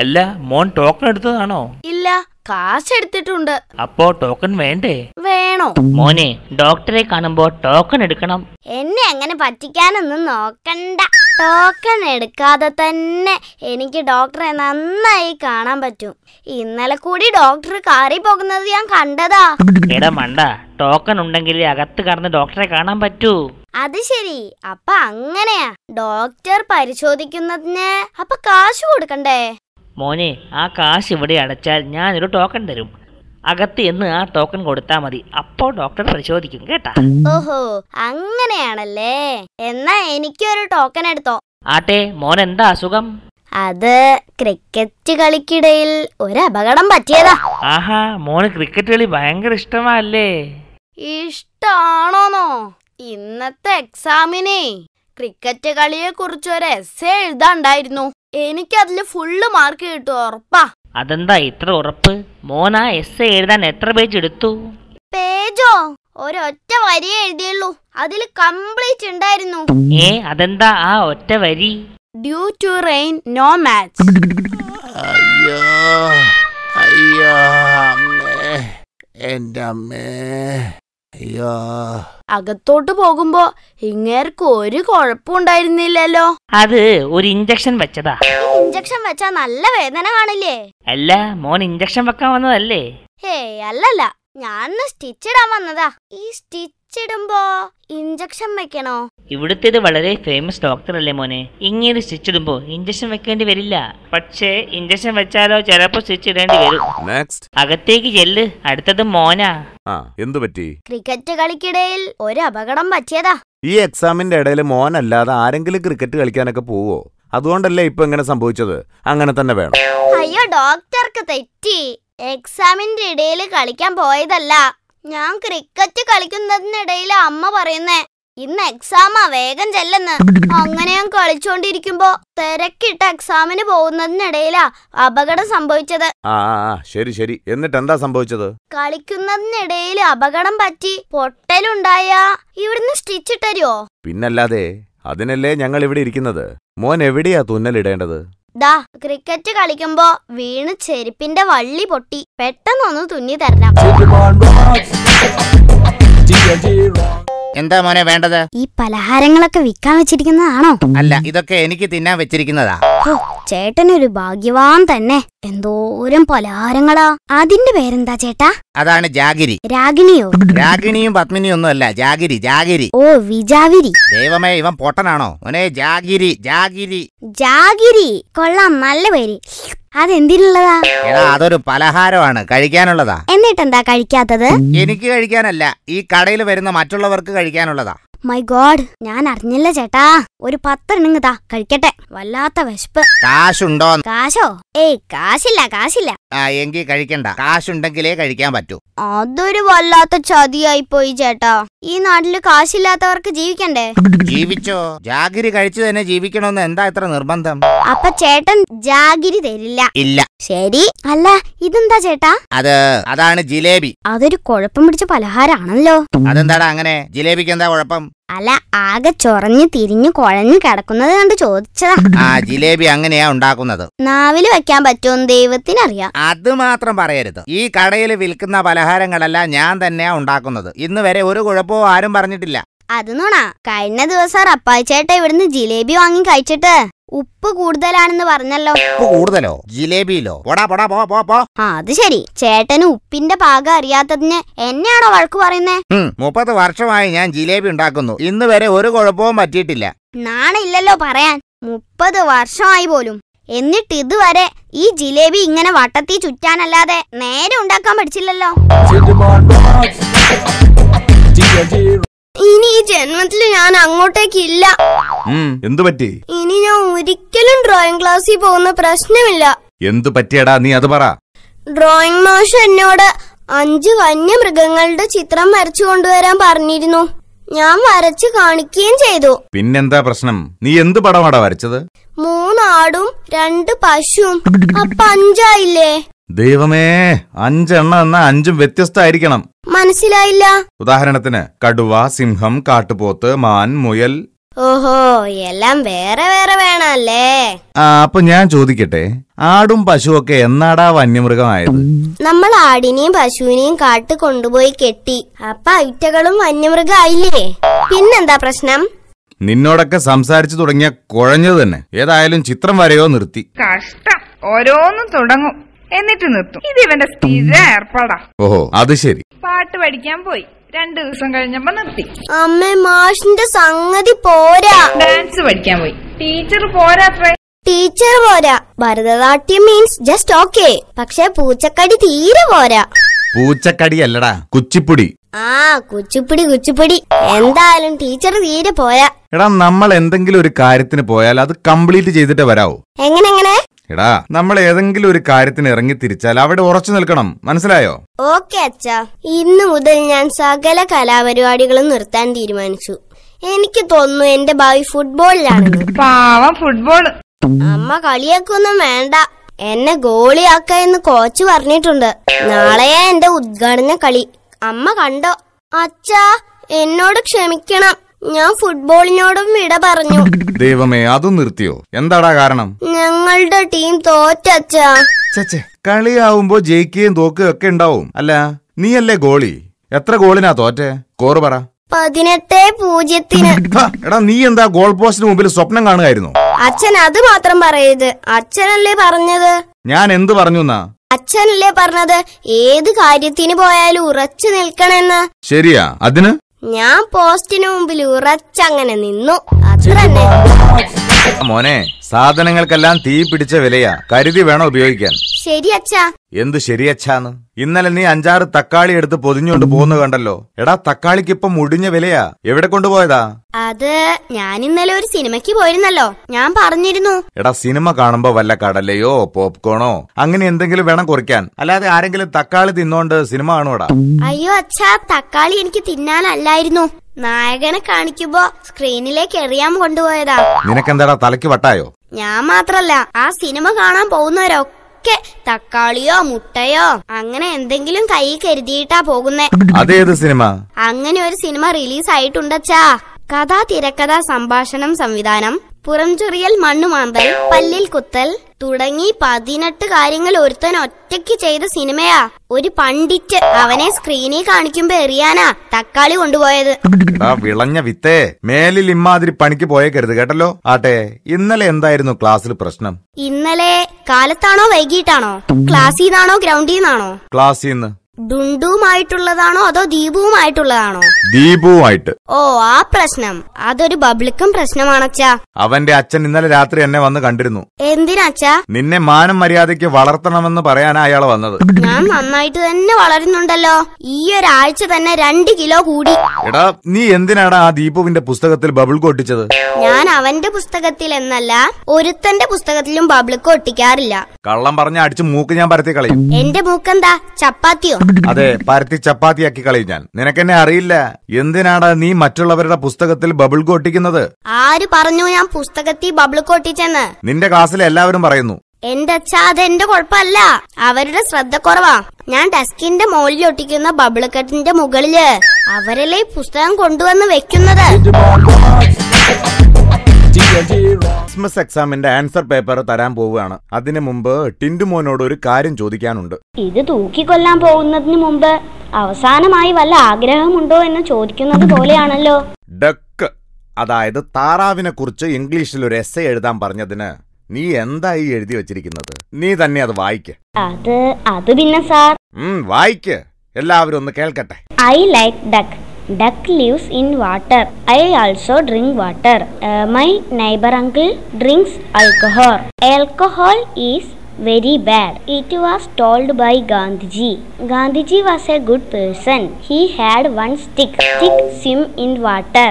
അല്ല മോൻ ടോക്കൺ എടുത്തതാണോ ഇല്ല കാശ് എടുത്തിട്ടുണ്ട് അപ്പോ ടോക്കൺ വേണ്ടേ വേണോ മോനെ ഡോക്ടറെ കാണുമ്പോ ടോക്കൺ എടുക്കണം എന്നെ അങ്ങനെ പറ്റിക്കാനൊന്നും നോക്കണ്ട ടോക്കൺ എടുക്കാതെ തന്നെ എനിക്ക് ഡോക്ടറെ നന്നായി കാണാൻ പറ്റും ഇന്നലെ കൂടി ഡോക്ടർ കാറി പോകുന്നത് ഞാൻ കണ്ടതാ എടാ മണ്ട ടോക്കൺ ഉണ്ടെങ്കിൽ അകത്ത് കടന്ന് ഡോക്ടറെ കാണാൻ പറ്റൂ അത് ശരി അപ്പൊ അങ്ങനെയാ ഡോക്ടർ പരിശോധിക്കുന്നതിന് അപ്പൊ കാശ് കൊടുക്കണ്ടേ മോനെ ആ കാശ് ഇവിടെ അടച്ചാൽ ഞാനൊരു ടോക്കൺ തരും അകത്ത് എന്ന് ആ ടോക്കൺ കൊടുത്താൽ മതി അപ്പോ ഡോക്ടർ പരിശോധിക്കും കേട്ടാ ഓഹോ അങ്ങനെയാണല്ലേ എന്നാ എനിക്കൊരു ടോക്കൺ എടുത്തോ ആട്ടെ മോൻ എന്താ അസുഖം അത് ക്രിക്കറ്റ് കളിക്കിടയിൽ ഒരു അപകടം പറ്റിയതാ ആഹാ മോന് ക്രിക്കറ്റ് കളി ഭയങ്കര ഇഷ്ടമല്ലേ ഇഷ്ടാണോന്നോ ഇന്നത്തെ എക്സാമിനെ ക്രിക്കറ്റ് കളിയെ കുറിച്ച് ഒരു എസ് എഴുതാണ്ടായിരുന്നു എനിക്കതിൽ ഫുള്ള് മാർക്ക് കിട്ടും ഉറപ്പാ അതെന്താ ഇത്ര ഉറപ്പ് മോന എസ് എഴുതാൻ എത്ര പേജ് എടുത്തു പേജോ ഒരൊറ്റ വരി എഴുതിയുള്ളൂ അതിൽ കംപ്ലീറ്റ് ഉണ്ടായിരുന്നു ഏ അതെന്താ ആ ഒറ്റ വരി due to rain no match അയ്യോ അയ്യോ അമ്മേ അമ്മേ അകത്തോട്ട് പോകുമ്പോ ഇങ്ങേർക്ക് ഒരു കുഴപ്പമുണ്ടായിരുന്നില്ലല്ലോ അത് ഒരു ഇഞ്ചക്ഷൻ വെച്ചതാ ഇഞ്ചക്ഷൻ വെച്ചാ നല്ല വേദന കാണില്ലേ അല്ല മോൻ ഇഞ്ചക്ഷൻ വെക്കാൻ വന്നതല്ലേ ഹേ അല്ലല്ല ഞാൻ സ്റ്റിച്ച് ഇടാൻ വന്നതാ ഈ സ്റ്റിച്ച് ഇടുമ്പോ ഇഞ്ചക്ഷൻ വെക്കണോ ഇവിടുത്തേത് വളരെ ഫേമസ് ഡോക്ടർ അല്ലേ മോനെ ഇങ്ങനെ സ്റ്റിച്ച് ഇടുമ്പോ ഇഞ്ചക്ഷൻ വെക്കേണ്ടി വരില്ല പക്ഷേ ഇഞ്ചക്ഷൻ വെച്ചാലോ ചിലപ്പോ സ്റ്റിച്ച് ഇടേണ്ടി വരും നെക്സ്റ്റ് അകത്തേക്ക് ചെല്ല് അടുത്തത് മോനാ ആ എന്തു പറ്റി ക്രിക്കറ്റ് കളിക്കിടയിൽ ഒരു അപകടം പറ്റിയതാ ഈ എക്സാമിന്റെ ഇടയിൽ മോനല്ലാതെ ആരെങ്കിലും ക്രിക്കറ്റ് കളിക്കാനൊക്കെ പോവോ അതുകൊണ്ടല്ലേ ഇപ്പൊ ഇങ്ങനെ സംഭവിച്ചത് അങ്ങനെ തന്നെ വേണം അയ്യോ ഡോക്ടർക്ക് തെറ്റി എക്സാമിന്റെ ഇടയിൽ കളിക്കാൻ പോയതല്ല ഞാൻ ക്രിക്കറ്റ് കളിക്കുന്നതിനിടയിൽ അമ്മ പറയുന്നേ ഇന്ന് എക്സാമാ വേഗം ചെല്ലെന്ന് അങ്ങനെ ഞാൻ കളിച്ചോണ്ടിരിക്കുമ്പോ തിരക്കിട്ട് എക്സാമിന് പോകുന്നതിനിടയിലാ അപകടം സംഭവിച്ചത് ആ ശരി ശരി എന്നിട്ട് എന്താ സംഭവിച്ചത് കളിക്കുന്നതിനിടയിൽ അപകടം പറ്റി പൊട്ടലുണ്ടായ ഇവിടുന്ന് സ്റ്റിച്ച് ഇട്ടരുവോ പിന്നല്ലാതെ അതിനല്ലേ ഞങ്ങൾ ഇവിടെ ഇരിക്കുന്നത് മോൻ എവിടെയാ തുന്നലിടേണ്ടത് ദാ ക്രിക്കറ്റ് കളിക്കുമ്പോ വീണ് ചെരുപ്പിന്റെ വള്ളി പൊട്ടി പെട്ടെന്നൊന്ന് തുന്നി തരണം എന്താ മോനെ വേണ്ടത് ഈ പലഹാരങ്ങളൊക്കെ വിൽക്കാൻ വെച്ചിരിക്കുന്നതാണോ അല്ല ഇതൊക്കെ എനിക്ക് തിന്നാൻ വെച്ചിരിക്കുന്നതാ ചേട്ടൻ ഒരു ഭാഗ്യവാൻ തന്നെ എന്തോരം പലഹാരങ്ങളാ അതിന്റെ പേരെന്താ ചേട്ടാ അതാണ് ജാഗിരി രാഗിണിയോ രാഗിണിയും പത്മിനിയും ഒന്നും അല്ല ജാഗിരി ജാഗിരി ഓ വിജാവിരി ദൈവമേ ഇവൻ പൊട്ടനാണോ ജാഗിരി ജാഗിരി ജാഗിരി കൊള്ളാം നല്ല പേര് അതെന്തിനുള്ളതാ എടാ അതൊരു പലഹാരമാണ് കഴിക്കാനുള്ളതാ എന്നിട്ടെന്താ കഴിക്കാത്തത് എനിക്ക് കഴിക്കാനല്ല ഈ കടയിൽ വരുന്ന മറ്റുള്ളവർക്ക് കഴിക്കാനുള്ളതാ മൈ ഗോഡ് ഞാൻ അറിഞ്ഞില്ല ചേട്ടാ ഒരു പത്തെണ്ണങ്ങിതാ കഴിക്കട്ടെ വല്ലാത്ത വിശപ്പ് കാശുണ്ടോ കാശോ ഏയ് കാശില്ല കാശില്ല ആ എങ്കിൽ കഴിക്കണ്ട കാശുണ്ടെങ്കിലേ കഴിക്കാൻ പറ്റൂ അതൊരു വല്ലാത്ത ചതിയായി പോയി ചേട്ടാ ഈ നാട്ടില് കാശില്ലാത്തവർക്ക് ജീവിക്കണ്ടേ ജീവിച്ചോ ജാഗിരി കഴിച്ചു തന്നെ ജീവിക്കണോന്ന് എന്താ ഇത്ര നിർബന്ധം അപ്പൊ ചേട്ടൻ ജാഗിരി തരില്ല ഇല്ല ശരി അല്ല ഇതെന്താ ചേട്ടാ അത് അതാണ് ജിലേബി അതൊരു കുഴപ്പം പിടിച്ച പലഹാരാണല്ലോ അതെന്താടാ അങ്ങനെ ജിലേബിക്ക് എന്താ കുഴപ്പം അല്ല ആകെ ചൊറഞ്ഞ് തിരിഞ്ഞു കുഴഞ്ഞു കിടക്കുന്നത് കണ്ട് ചോദിച്ചതാ ആ ജിലേബി അങ്ങനെയാ ഉണ്ടാക്കുന്നത് നാവില് വെക്കാൻ പറ്റുമെന്ന് ദൈവത്തിനറിയാം അത് മാത്രം പറയരുത് ഈ കടയിൽ വിൽക്കുന്ന പലഹാരങ്ങളെല്ലാം ഞാൻ തന്നെയാ ഉണ്ടാക്കുന്നത് ഇന്ന് വരെ ഒരു കുഴപ്പവും ആരും പറഞ്ഞിട്ടില്ല അത് നോണാ കഴിഞ്ഞ ദിവസം റപ്പായി ഇവിടുന്ന് ജിലേബി വാങ്ങി കഴിച്ചിട്ട് ഉപ്പ് കൂടുതലാണെന്ന് പറഞ്ഞല്ലോ ഉപ്പ് കൂടുതലോ ജിലേബിയിലോ പോടാ പോടാ പോ പോ പോ ആ അത് ശരി ചേട്ടന് ഉപ്പിന്റെ പാകം അറിയാത്തതിന് എന്നെയാണോ വഴക്ക് പറയുന്നേ മുപ്പത് വർഷമായി ഞാൻ ജിലേബി ഉണ്ടാക്കുന്നു ഇന്ന് വരെ ഒരു കുഴപ്പവും പറ്റിയിട്ടില്ല നാണില്ലല്ലോ പറയാൻ മുപ്പത് വർഷമായി പോലും എന്നിട്ട് ഇതുവരെ ഈ ജിലേബി ഇങ്ങനെ വട്ടത്തി ചുറ്റാനല്ലാതെ നേരെ ഉണ്ടാക്കാൻ പഠിച്ചില്ലല്ലോ ഇനി ഈ ജന്മത്തിൽ ഞാൻ അങ്ങോട്ടേക്കില്ല എന്തു പറ്റി ഇനി ഞാൻ ഒരിക്കലും ഡ്രോയിങ് ക്ലാസ്സിൽ പോകുന്ന പ്രശ്നമില്ല എന്തു പറ്റിയടാ നീ അത് പറ ഡ്രോയിങ് മാഷ് എന്നോട് അഞ്ച് മൃഗങ്ങളുടെ ചിത്രം വരച്ചു കൊണ്ടുവരാൻ പറഞ്ഞിരുന്നു ഞാൻ വരച്ചു കാണിക്കുകയും ചെയ്തു പിന്നെന്താ പ്രശ്നം നീ എന്ത് പടമാടാ വരച്ചത് മൂന്നാടും രണ്ട് പശുവും അപ്പൊ അഞ്ചായില്ലേ ദൈവമേ അഞ്ചെണ്ണ എന്ന അഞ്ചും വ്യത്യസ്തമായിരിക്കണം മനസ്സിലായില്ല ഉദാഹരണത്തിന് കടുവ സിംഹം കാട്ടുപോത്ത് മാൻ മുയൽ ഓഹോ എല്ലാം വേറെ വേറെ വേണല്ലേ ആ അപ്പൊ ഞാൻ ചോദിക്കട്ടെ ആടും പശുവൊക്കെ എന്നാടാ വന്യമൃഗമായത് നമ്മൾ ആടിനെയും പശുവിനെയും കാട്ട് കൊണ്ടുപോയി കെട്ടി അപ്പൊ അയിറ്റകളും വന്യമൃഗമായില്ലേ പിന്നെന്താ പ്രശ്നം നിന്നോടൊക്കെ സംസാരിച്ചു തുടങ്ങിയ കുഴഞ്ഞത് തന്നെ ഏതായാലും ചിത്രം വരയോ നിർത്തി കഷ്ടം ഓരോന്നും തുടങ്ങും എന്നിട്ട് നിർത്തും ഇത് ഇവന്റെ സ്ഥിര ഏർപ്പാടാ ഓഹോ അത് ശരി പാട്ട് പഠിക്കാൻ പോയി രണ്ടു ദിവസം കഴിഞ്ഞപ്പോ നിർത്തി അമ്മ മാഷിന്റെ സംഗതി പോരാ ഡാൻസ് പഠിക്കാൻ പോയി ടീച്ചർ പോരാ ടീച്ചർ പോരാ ഭരതനാട്യം മീൻസ് ജസ്റ്റ് ഓക്കെ പക്ഷെ പൂച്ചക്കടി തീരെ പോരാ പൂച്ചക്കടി അല്ലടാ കുച്ചിപ്പുടി ആ കുച്ചിപ്പുടി കുച്ചിപ്പുടി എന്തായാലും ടീച്ചർ തീരെ പോരാ എടാ നമ്മൾ എന്തെങ്കിലും ഒരു കാര്യത്തിന് പോയാൽ അത് കംപ്ലീറ്റ് ചെയ്തിട്ട് വരാവോ എങ്ങനെ എങ്ങനെ എടാ നമ്മൾ ഏതെങ്കിലും ഒരു കാര്യത്തിന് ഇറങ്ങി തിരിച്ചാൽ അവിടെ ഉറച്ചു നിൽക്കണം മനസ്സിലായോ ഓക്കെ അച്ഛ ഇന്ന് മുതൽ ഞാൻ സകല കലാപരിപാടികളും നിർത്താൻ തീരുമാനിച്ചു എനിക്ക് തോന്നുന്നു എന്റെ ഭാവി ഫുട്ബോളിലാണ് പാവം ഫുട്ബോൾ അമ്മ കളിയാക്കൊന്നും വേണ്ട എന്നെ ഗോളിയാക്ക എന്ന് കോച്ച് പറഞ്ഞിട്ടുണ്ട് നാളെയാ എന്റെ ഉദ്ഘാടന കളി അമ്മ കണ്ടോ അച്ഛ എന്നോട് ക്ഷമിക്കണം ഞാൻ ഫുട്ബോളിനോടും വിട പറഞ്ഞു ദൈവമേ അതും നിർത്തിയോ എന്താടാ കാരണം ഞങ്ങളുടെ ടീം തോറ്റച്ചാ കളിയാവുമ്പോ ജയിക്കുകയും തോക്കുകയും ഒക്കെ ഉണ്ടാവും അല്ല നീയല്ലേ ഗോളി എത്ര ഗോളിനാ തോറ്റേ സ്കോർ പറ പതിനെട്ട് പൂജ്യത്തിന് എടാ നീ എന്താ ഗോൾ പോസ്റ്റിന് മുമ്പിൽ സ്വപ്നം കാണുകയായിരുന്നു അച്ഛൻ അത് മാത്രം പറയരുത് അച്ഛനല്ലേ പറഞ്ഞത് ഞാൻ എന്ത് പറഞ്ഞു അച്ഛനല്ലേ പറഞ്ഞത് ഏത് കാര്യത്തിന് പോയാലും ഉറച്ചു നിൽക്കണെന്ന് ശരിയാ അതിന് ഞാൻ പോസ്റ്റിന് മുമ്പിൽ ഉറച്ചങ്ങനെ നിന്നു അത്ര തന്നെ മോനെ സാധനങ്ങൾക്കെല്ലാം തീ പിടിച്ച വിലയാ കരുതി വേണം ഉപയോഗിക്കാൻ ശരി അച്ഛാ എന്ത് ശരി അച്ഛാന്ന് ഇന്നലെ നീ അഞ്ചാറ് തക്കാളി എടുത്ത് പൊതിഞ്ഞുകൊണ്ട് പോന്നു കണ്ടല്ലോ എടാ തക്കാളിക്ക് ഇപ്പൊ മുടിഞ്ഞ വിലയാ എവിടെ കൊണ്ടുപോയതാ അത് ഞാൻ ഇന്നലെ ഒരു സിനിമയ്ക്ക് പോയിരുന്നല്ലോ ഞാൻ പറഞ്ഞിരുന്നു എടാ സിനിമ കാണുമ്പോ വല്ല കടലയോ പോപ്കോണോ അങ്ങനെ എന്തെങ്കിലും വേണം കുറിക്കാൻ അല്ലാതെ ആരെങ്കിലും തക്കാളി തിന്നോണ്ട് സിനിമ കാണുവടാ അയ്യോ അച്ഛാ തക്കാളി എനിക്ക് തിന്നാനല്ലായിരുന്നു നായകനെ കാണിക്കുമ്പോ സ്ക്രീനിലേക്ക് എറിയാൻ കൊണ്ടുപോയതാ നിനക്കെന്താടാ തലക്ക് വട്ടായോ ഞാൻ മാത്രല്ല ആ സിനിമ കാണാൻ പോകുന്നവരൊക്കെ തക്കാളിയോ മുട്ടയോ അങ്ങനെ എന്തെങ്കിലും കൈ കരുതിയിട്ടാ പോകുന്നേ അതേത് സിനിമ അങ്ങനെ ഒരു സിനിമ റിലീസ് ആയിട്ടുണ്ടച്ചാ കഥാ തിരക്കഥ സംഭാഷണം സംവിധാനം പുറംചൊറിയൽ മണ്ണുമാന്തൽ പല്ലിൽ കുത്തൽ തുടങ്ങി പതിനെട്ട് കാര്യങ്ങൾ ഒരുത്തൻ ഒറ്റയ്ക്ക് ചെയ്ത സിനിമയാ ഒരു പണ്ടിറ്റ് അവനെ സ്ക്രീനിൽ കാണിക്കുമ്പോ എറിയാനാ തക്കാളി കൊണ്ടുപോയത് ആ വിളഞ്ഞ വിത്തേ മേലിൽ ഇമ്മാതിരി പണിക്ക് പോയേക്കരുത് കേട്ടല്ലോ ആട്ടെ ഇന്നലെ എന്തായിരുന്നു ക്ലാസ്സിൽ പ്രശ്നം ഇന്നലെ കാലത്താണോ വൈകിട്ടാണോ ക്ലാസ്സിൽ നിന്നാണോ ഗ്രൗണ്ടിൽ നിന്നാണോ ക്ലാസ്സിൽ നിന്ന് ദുണ്ടുമായിട്ടുള്ളതാണോ അതോ ദീപുവുമായിട്ടുള്ളതാണോ ദീപുവുമായിട്ട് ഓ ആ പ്രശ്നം അതൊരു പബ്ലിക്കും പ്രശ്നമാണ് അച്ഛാ അവന്റെ അച്ഛൻ ഇന്നലെ രാത്രി എന്നെ വന്ന് കണ്ടിരുന്നു എന്തിനാച്ചാ നിന്നെ മാനം മര്യാദയ്ക്ക് വളർത്തണമെന്ന് പറയാനാ അയാൾ വന്നത് ഞാൻ നന്നായിട്ട് തന്നെ വളരുന്നുണ്ടല്ലോ ഈ ഒരാഴ്ച തന്നെ രണ്ട് കിലോ കൂടി എടാ നീ എന്തിനാടാ ആ ദീപുവിന്റെ പുസ്തകത്തിൽ ബബിൾ കൊട്ടിച്ചത് ഞാൻ അവന്റെ പുസ്തകത്തിൽ എന്നല്ല ഒരുത്തന്റെ പുസ്തകത്തിലും ബബിൾക്ക് ഒട്ടിക്കാറില്ല കള്ളം പറഞ്ഞ അടിച്ച് മൂക്ക് ഞാൻ പരത്തി കളയും എന്റെ മൂക്കെന്താ ചപ്പാത്തിയോ അതെ പരത്തി ചപ്പാത്തിയാക്കി കളയും ഞാൻ നിനക്കെന്നെ അറിയില്ല എന്തിനാടാ നീ മറ്റുള്ളവരുടെ പുസ്തകത്തിൽ ബബിൾ കോട്ടിക്കുന്നത് ആര് പറഞ്ഞു ഞാൻ പുസ്തകത്തിൽ ബബിൾ കോട്ടിച്ചെന്ന് നിന്റെ ക്ലാസ്സിലെ എല്ലാവരും പറയുന്നു എന്റെ അച്ഛാ അതെന്റെ കുഴപ്പമല്ല അവരുടെ ശ്രദ്ധ കുറവാ ഞാൻ ഡെസ്കിന്റെ മുകളിൽ ഒട്ടിക്കുന്ന ബബിൾ കട്ടിന്റെ മുകളില് അവരല്ലേ പുസ്തകം കൊണ്ടുവന്ന് വെക്കുന്നത് ക്രിസ്മസ് എക്സാമിന്റെ ആൻസർ പേപ്പർ തരാൻ പോവുകയാണ് അതിനു മുമ്പ് ടിൻഡുമോനോട് ഒരു കാര്യം ചോദിക്കാനുണ്ട് ഇത് തൂക്കിക്കൊല്ലാൻ പോകുന്നതിന് മുമ്പ് അവസാനമായി വല്ല ആഗ്രഹമുണ്ടോ എന്ന് ചോദിക്കുന്നത് പോലെയാണല്ലോ ഡക്ക് അതായത് താറാവിനെ കുറിച്ച് ഇംഗ്ലീഷിൽ ഒരു എസ് എഴുതാൻ പറഞ്ഞതിന് നീ എന്തായി എഴുതി വെച്ചിരിക്കുന്നത് നീ തന്നെ അത് വായിക്ക് അത് അത് പിന്നെ സാർ വായിക്ക് എല്ലാവരും ഒന്ന് കേൾക്കട്ടെ I like duck Duck lives in water. I also drink water. Uh, my neighbor uncle drinks alcohol. Alcohol is very bad. It was told by Gandhiji. Gandhiji was a good person. He had one stick. Stick swim in water.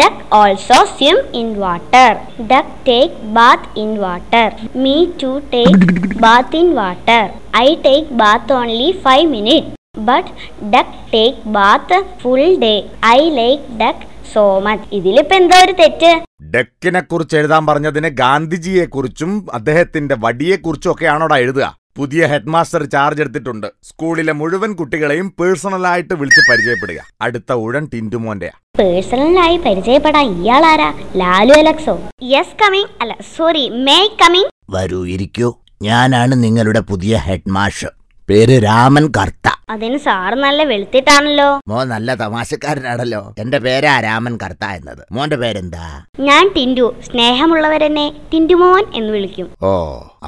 Duck also swim in water. Duck take bath in water. Me too take bath in water. I take bath only 5 minutes. But duck take bath full day I like duck so much ഇതിലിപ്പോ എന്താ ഒരു തെറ്റ് ഡക്കിനെ കുറിച്ച് എഴുതാൻ പറഞ്ഞതിന് ഗാന്ധിജിയെ കുറിച്ചും അദ്ദേഹത്തിന്റെ വടിയെ കുറിച്ചും ഒക്കെ ആണോടാ എഴുതുക പുതിയ ഹെഡ്മാസ്റ്റർ ചാർജ് എടുത്തിട്ടുണ്ട് സ്കൂളിലെ മുഴുവൻ കുട്ടികളെയും പേഴ്സണലായിട്ട് വിളിച്ച് പരിചയപ്പെടുക അടുത്ത ഊഴൻ ടിൻറ്റുമോന്റെയാ പേഴ്സണലായി പരിചയപ്പെടാൻ ഇയാളാരാ ലാലു അലക്സോ യെസ് കമ്മിങ് അല്ല സോറി മേ കമ്മിങ് വരൂ ഇരിക്കൂ ഞാനാണ് നിങ്ങളുടെ പുതിയ ഹെഡ്മാസ്റ്റർ പേര് രാമൻ കർത്ത അതിന് സാർ നല്ല വെളുത്തിട്ടാണല്ലോ മോ നല്ല തമാശക്കാരനാണല്ലോ എന്റെ പേരാ രാമൻ കർത്ത എന്നത് മോന്റെ പേരെന്താ ഞാൻ ടിൻഡു സ്നേഹമുള്ളവരെന്നെ ടിൻഡുമോൻ എന്ന് വിളിക്കും ഓ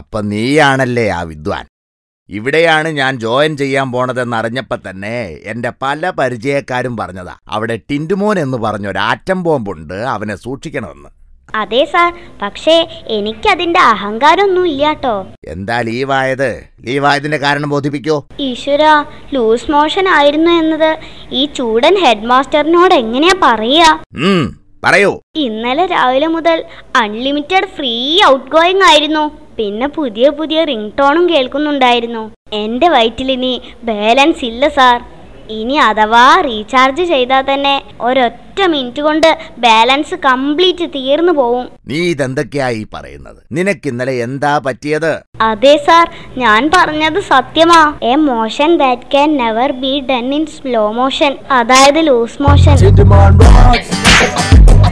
അപ്പൊ നീയാണല്ലേ ആ വിദ്വാൻ ഇവിടെയാണ് ഞാൻ ജോയിൻ ചെയ്യാൻ പോണതെന്ന് അറിഞ്ഞപ്പോൾ തന്നെ എന്റെ പല പരിചയക്കാരും പറഞ്ഞതാ അവിടെ ടിൻഡുമോൻ എന്ന് പറഞ്ഞൊരു ആറ്റം ബോംബുണ്ട് അവനെ സൂക്ഷിക്കണമെന്ന് അതെ സാർ പക്ഷേ എനിക്കതിന്റെ അഹങ്കാരൊന്നും ഇല്ലാട്ടോ എന്താ ലീവായത് ലീവായതിന്റെ കാരണം ബോധിപ്പിക്കോ ഈശ്വര ലൂസ് മോഷൻ ആയിരുന്നു എന്നത് ഈ ചൂടൻ ഹെഡ് മാസ്റ്ററിനോട് എങ്ങനെയാ പറയാ പറയൂ ഇന്നലെ രാവിലെ മുതൽ അൺലിമിറ്റഡ് ഫ്രീ ഔട്ട് ഗോയിങ് ആയിരുന്നു പിന്നെ പുതിയ പുതിയ റിംഗ് ടോണും കേൾക്കുന്നുണ്ടായിരുന്നു എന്റെ വയറ്റിലിനി ബാലൻസ് ഇല്ല സാർ ഇനി അഥവാ റീചാർജ് ചെയ്താൽ തന്നെ ഒരൊറ്റ ഒരൊറ്റ മിനിറ്റ് കൊണ്ട് ബാലൻസ് കംപ്ലീറ്റ് തീർന്നു പോവും നീ ഇതെന്തൊക്കെയായി പറയുന്നത് നിനക്ക് ഇന്നലെ എന്താ പറ്റിയത് അതെ സാർ ഞാൻ പറഞ്ഞത് സത്യമാ a motion that can never be done in slow motion അതായത് ലൂസ് മോഷൻ